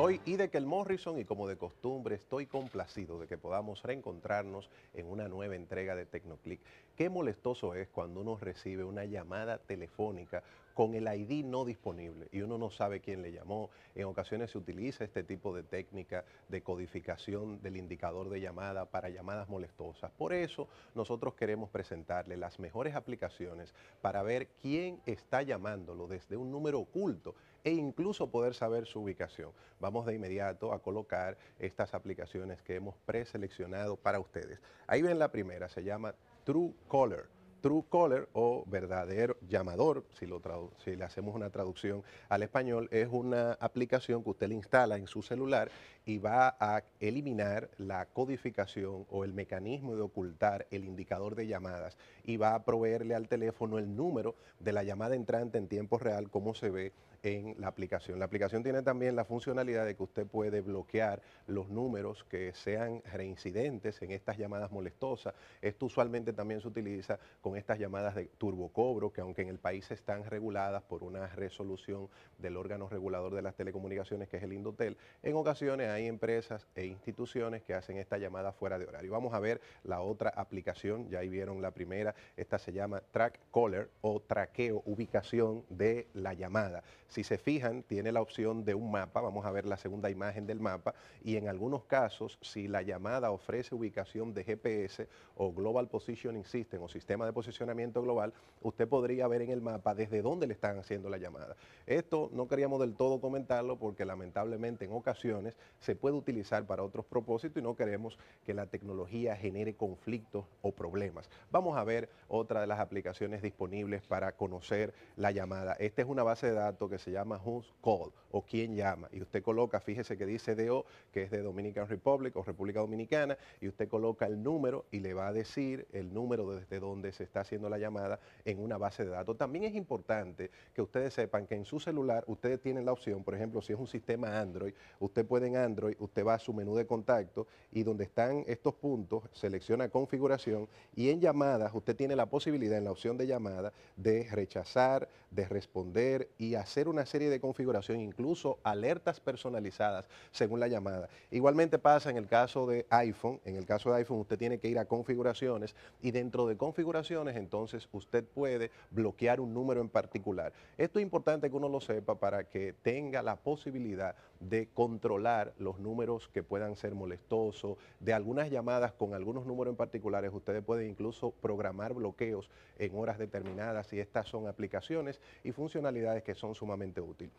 Soy Idekel Morrison y como de costumbre estoy complacido de que podamos reencontrarnos en una nueva entrega de Tecnoclick. Qué molestoso es cuando uno recibe una llamada telefónica con el ID no disponible y uno no sabe quién le llamó. En ocasiones se utiliza este tipo de técnica de codificación del indicador de llamada para llamadas molestosas. Por eso nosotros queremos presentarle las mejores aplicaciones para ver quién está llamándolo desde un número oculto e incluso poder saber su ubicación. Vamos de inmediato a colocar estas aplicaciones que hemos preseleccionado para ustedes. Ahí ven la primera, se llama True Color. True o verdadero llamador, si, lo si le hacemos una traducción al español, es una aplicación que usted le instala en su celular y va a eliminar la codificación o el mecanismo de ocultar el indicador de llamadas y va a proveerle al teléfono el número de la llamada entrante en tiempo real, como se ve en la aplicación. La aplicación tiene también la funcionalidad de que usted puede bloquear los números que sean reincidentes en estas llamadas molestosas. Esto usualmente también se utiliza estas llamadas de turbocobro, que aunque en el país están reguladas por una resolución del órgano regulador de las telecomunicaciones, que es el Indotel, en ocasiones hay empresas e instituciones que hacen esta llamada fuera de horario. Vamos a ver la otra aplicación, ya ahí vieron la primera, esta se llama Track Caller o traqueo, ubicación de la llamada. Si se fijan, tiene la opción de un mapa, vamos a ver la segunda imagen del mapa, y en algunos casos, si la llamada ofrece ubicación de GPS o Global Positioning System o sistema de posicionamiento global, usted podría ver en el mapa desde dónde le están haciendo la llamada. Esto no queríamos del todo comentarlo porque lamentablemente en ocasiones se puede utilizar para otros propósitos y no queremos que la tecnología genere conflictos o problemas. Vamos a ver otra de las aplicaciones disponibles para conocer la llamada. Esta es una base de datos que se llama Who's Call o quién llama y usted coloca, fíjese que dice DO, que es de Dominican Republic o República Dominicana y usted coloca el número y le va a decir el número desde dónde se está haciendo la llamada en una base de datos. También es importante que ustedes sepan que en su celular ustedes tienen la opción, por ejemplo, si es un sistema Android, usted puede en Android, usted va a su menú de contacto y donde están estos puntos, selecciona configuración y en llamadas usted tiene la posibilidad en la opción de llamada de rechazar, de responder y hacer una serie de configuración, incluso alertas personalizadas según la llamada. Igualmente pasa en el caso de iPhone, en el caso de iPhone usted tiene que ir a configuraciones y dentro de configuración entonces usted puede bloquear un número en particular. Esto es importante que uno lo sepa para que tenga la posibilidad de controlar los números que puedan ser molestosos, de algunas llamadas con algunos números en particulares, ustedes puede incluso programar bloqueos en horas determinadas y estas son aplicaciones y funcionalidades que son sumamente útiles.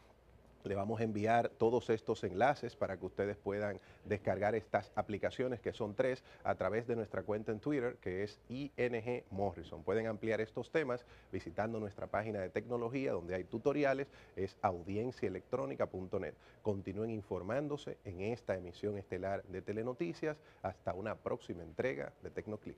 Le vamos a enviar todos estos enlaces para que ustedes puedan descargar estas aplicaciones, que son tres, a través de nuestra cuenta en Twitter, que es ING Morrison. Pueden ampliar estos temas visitando nuestra página de tecnología, donde hay tutoriales, es audienciaelectrónica.net. Continúen informándose en esta emisión estelar de Telenoticias. Hasta una próxima entrega de Tecnoclick.